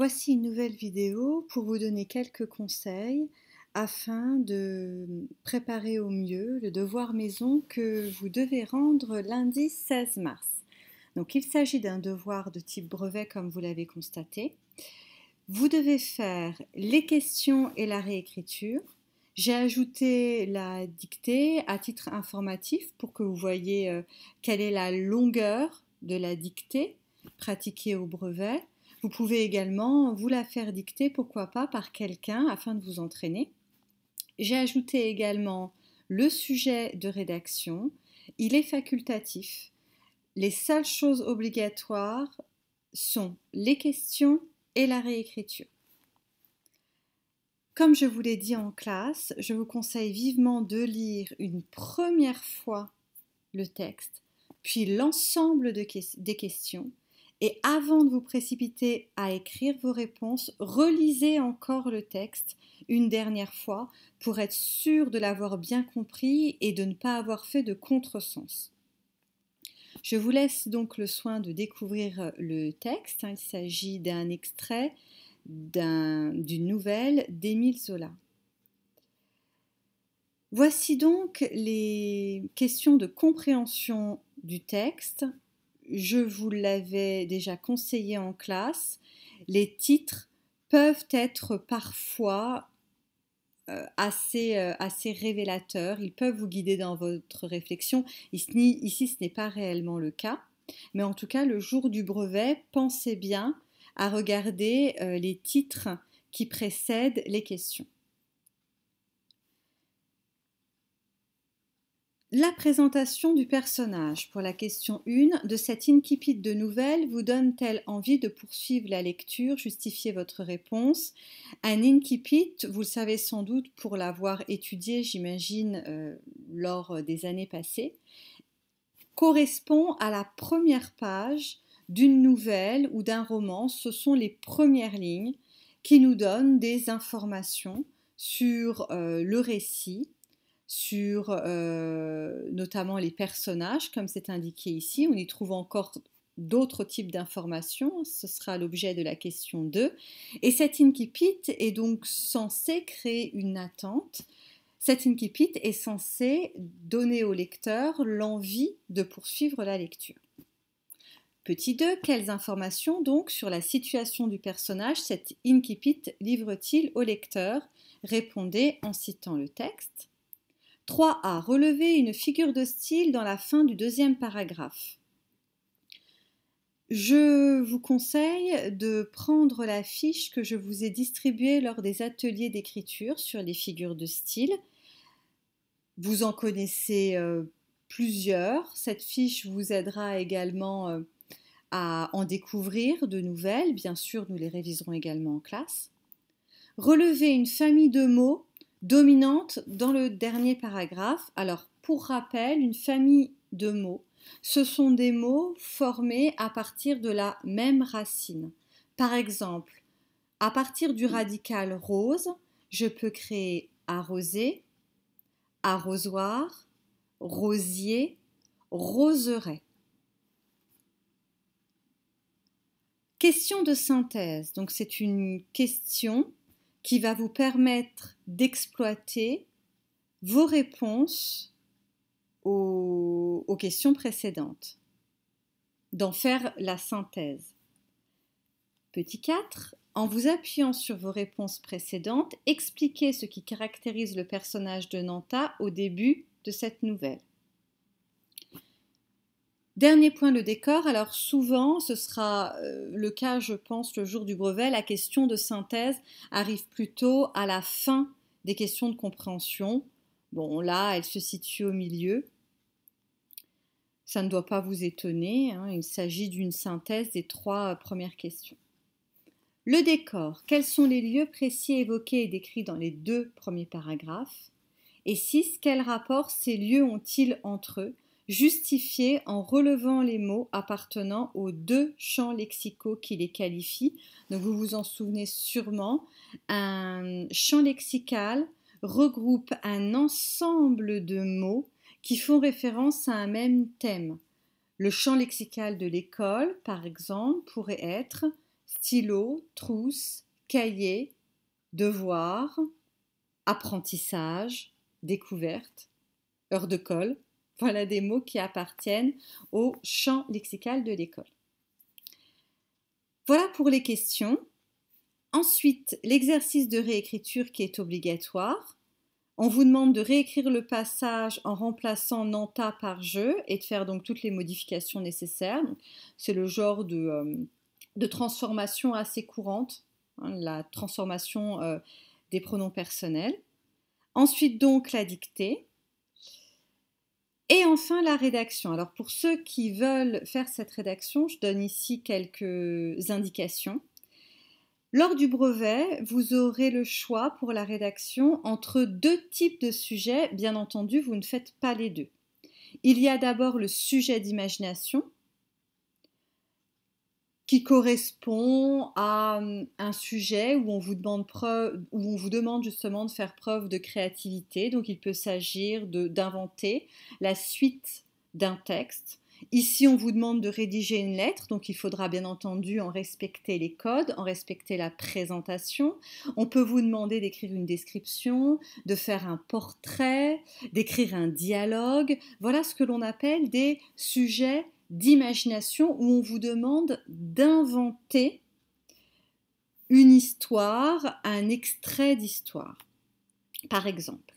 Voici une nouvelle vidéo pour vous donner quelques conseils afin de préparer au mieux le devoir maison que vous devez rendre lundi 16 mars. Donc il s'agit d'un devoir de type brevet comme vous l'avez constaté. Vous devez faire les questions et la réécriture. J'ai ajouté la dictée à titre informatif pour que vous voyez euh, quelle est la longueur de la dictée pratiquée au brevet vous pouvez également vous la faire dicter, pourquoi pas, par quelqu'un afin de vous entraîner. J'ai ajouté également le sujet de rédaction. Il est facultatif. Les seules choses obligatoires sont les questions et la réécriture. Comme je vous l'ai dit en classe, je vous conseille vivement de lire une première fois le texte, puis l'ensemble des questions, et avant de vous précipiter à écrire vos réponses, relisez encore le texte une dernière fois pour être sûr de l'avoir bien compris et de ne pas avoir fait de contresens. Je vous laisse donc le soin de découvrir le texte. Il s'agit d'un extrait d'une nouvelle d'Émile Zola. Voici donc les questions de compréhension du texte je vous l'avais déjà conseillé en classe, les titres peuvent être parfois euh, euh, assez, révélateurs, ils peuvent vous guider dans votre réflexion. Ici, ce n'est pas réellement le cas, mais en tout cas, le jour du brevet, pensez bien à regarder euh, les titres qui précèdent les questions. La présentation du personnage pour la question 1 de cet incipit de nouvelle vous donne-t-elle envie de poursuivre la lecture Justifiez votre réponse. Un incipit, vous le savez sans doute pour l'avoir étudié, j'imagine, euh, lors des années passées, correspond à la première page d'une nouvelle ou d'un roman. Ce sont les premières lignes qui nous donnent des informations sur euh, le récit sur euh, notamment les personnages, comme c'est indiqué ici. On y trouve encore d'autres types d'informations. Ce sera l'objet de la question 2. Et cet incipit est donc censé créer une attente. Cette incipit est censé donner au lecteur l'envie de poursuivre la lecture. Petit 2, quelles informations donc sur la situation du personnage cet incipit livre-t-il au lecteur Répondez en citant le texte. 3a. Relever une figure de style dans la fin du deuxième paragraphe. Je vous conseille de prendre la fiche que je vous ai distribuée lors des ateliers d'écriture sur les figures de style. Vous en connaissez euh, plusieurs. Cette fiche vous aidera également euh, à en découvrir de nouvelles. Bien sûr, nous les réviserons également en classe. Relever une famille de mots dominante dans le dernier paragraphe. Alors, pour rappel, une famille de mots, ce sont des mots formés à partir de la même racine. Par exemple, à partir du radical rose, je peux créer arroser, arrosoir, rosier, roseraie. Question de synthèse. Donc c'est une question qui va vous permettre d'exploiter vos réponses aux, questions précédentes, d'en faire la synthèse. Petit 4, en vous appuyant sur vos réponses précédentes, expliquez ce qui caractérise le personnage de Nanta au début de cette nouvelle. Dernier point, le décor. Alors souvent, ce sera euh, le cas, je pense, le jour du brevet, la question de synthèse arrive plutôt à la fin des questions de compréhension. Bon, là, elle se situe au milieu. Ça ne doit pas vous étonner, hein, il s'agit d'une synthèse des trois euh, premières questions. Le décor, quels sont les lieux précis évoqués et décrits dans les deux premiers paragraphes Et six, quel rapport ces lieux ont-ils entre eux Justifier en relevant les mots appartenant aux deux champs lexicaux qui les qualifient. Donc vous vous en souvenez sûrement, un champ lexical regroupe un ensemble de mots qui font référence à un même thème. Le champ lexical de l'école, par exemple, pourrait être stylo, trousse, cahier, devoir, apprentissage, découverte, heure de colle, voilà des mots qui appartiennent au champ lexical de l'école. Voilà pour les questions. Ensuite, l'exercice de réécriture qui est obligatoire. On vous demande de réécrire le passage en remplaçant Nanta par je et de faire donc toutes les modifications nécessaires. C'est le genre de, euh, transformation assez courante, hein, la transformation euh, des pronoms personnels. Ensuite donc la dictée. Et enfin, la rédaction. Alors pour ceux qui veulent faire cette rédaction, je donne ici quelques indications. Lors du brevet, vous aurez le choix pour la rédaction entre deux types de sujets. Bien entendu, vous ne faites pas les deux. Il y a d'abord le sujet d'imagination, qui correspond à hum, un sujet où on vous demande où on vous demande justement de faire preuve de créativité. Donc il peut s'agir d'inventer la suite d'un texte. Ici, on vous demande de rédiger une lettre, donc il faudra bien entendu en respecter les codes, en respecter la présentation. On peut vous demander d'écrire une description, de faire un portrait, d'écrire un dialogue. Voilà ce que l'on appelle des sujets d'imagination où on vous demande d'inventer une histoire, un extrait d'histoire, par exemple.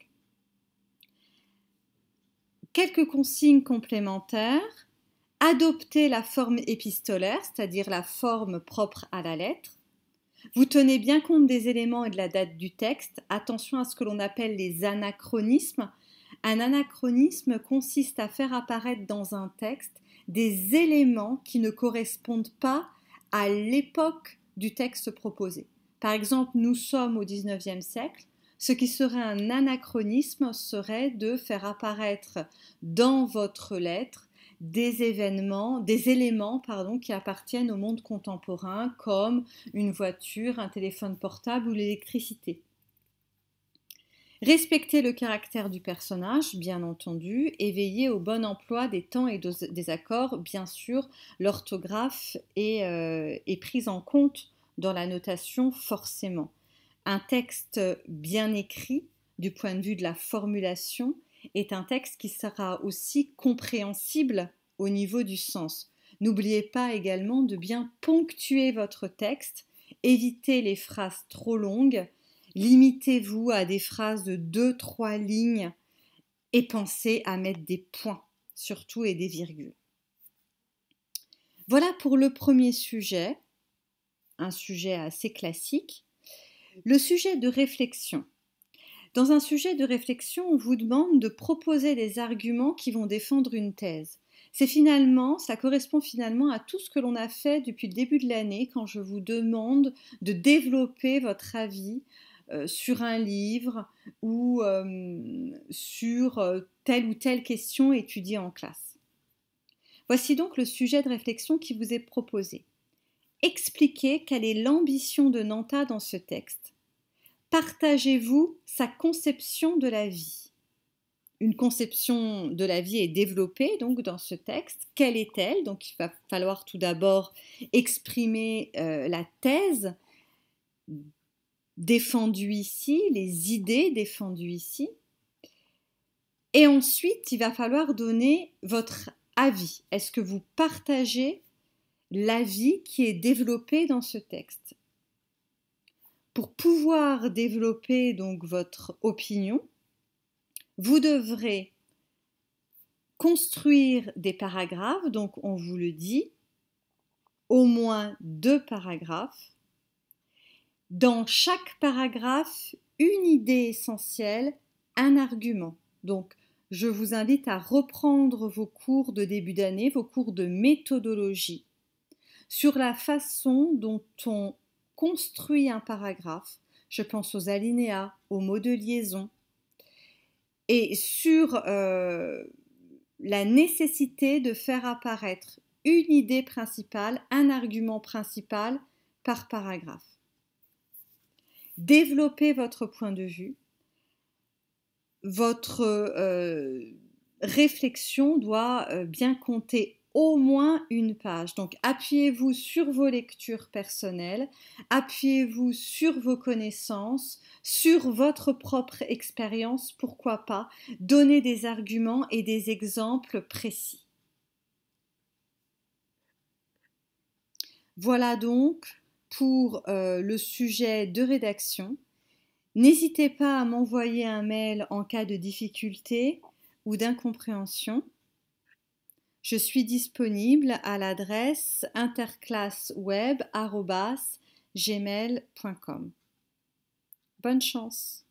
Quelques consignes complémentaires. Adoptez la forme épistolaire, c'est-à-dire la forme propre à la lettre. Vous tenez bien compte des éléments et de la date du texte. Attention à ce que l'on appelle les anachronismes. Un anachronisme consiste à faire apparaître dans un texte des éléments qui ne correspondent pas à l'époque du texte proposé. Par exemple, nous sommes au 19e siècle. Ce qui serait un anachronisme serait de faire apparaître dans votre lettre des événements, des éléments pardon, qui appartiennent au monde contemporain comme une voiture, un téléphone portable ou l'électricité. Respecter le caractère du personnage, bien entendu, et veiller au bon emploi des temps et des accords, bien sûr, l'orthographe euh, est, prise en compte dans la notation forcément. Un texte bien écrit, du point de vue de la formulation, est un texte qui sera aussi compréhensible au niveau du sens. N'oubliez pas également de bien ponctuer votre texte, éviter les phrases trop longues, Limitez-vous à des phrases de 2-3 lignes et pensez à mettre des points surtout et des virgules. Voilà pour le premier sujet, un sujet assez classique. Le sujet de réflexion. Dans un sujet de réflexion, on vous demande de proposer des arguments qui vont défendre une thèse. C'est finalement, ça correspond finalement à tout ce que l'on a fait depuis le début de l'année quand je vous demande de développer votre avis, euh, sur un livre ou euh, sur euh, telle ou telle question étudiée en classe. Voici donc le sujet de réflexion qui vous est proposé. Expliquez quelle est l'ambition de Nanta dans ce texte. Partagez-vous sa conception de la vie. Une conception de la vie est développée donc dans ce texte. Quelle est-elle Donc il va falloir tout d'abord exprimer la thèse défendu ici, les idées défendues ici. Et ensuite, il va falloir donner votre avis. Est-ce que vous partagez l'avis qui est développé dans ce texte Pour pouvoir développer donc votre opinion, vous devrez construire des paragraphes, donc on vous le dit, au moins deux paragraphes dans chaque paragraphe une idée essentielle, un argument. Donc, je vous invite à reprendre vos cours de début d'année, vos cours de méthodologie, sur la façon dont on construit un paragraphe. Je pense aux alinéas, aux mots de liaison, et sur euh, la nécessité de faire apparaître une idée principale, un argument principal par paragraphe développer votre point de vue, votre euh, réflexion doit euh, bien compter au moins une page. Donc appuyez-vous sur vos lectures personnelles, appuyez-vous sur vos connaissances, sur votre propre expérience, pourquoi pas, donnez des arguments et des exemples précis. Voilà donc pour euh, le sujet de rédaction. N'hésitez pas à m'envoyer un mail en cas de difficulté ou d'incompréhension. Je suis disponible à l'adresse interclassweb.com Bonne chance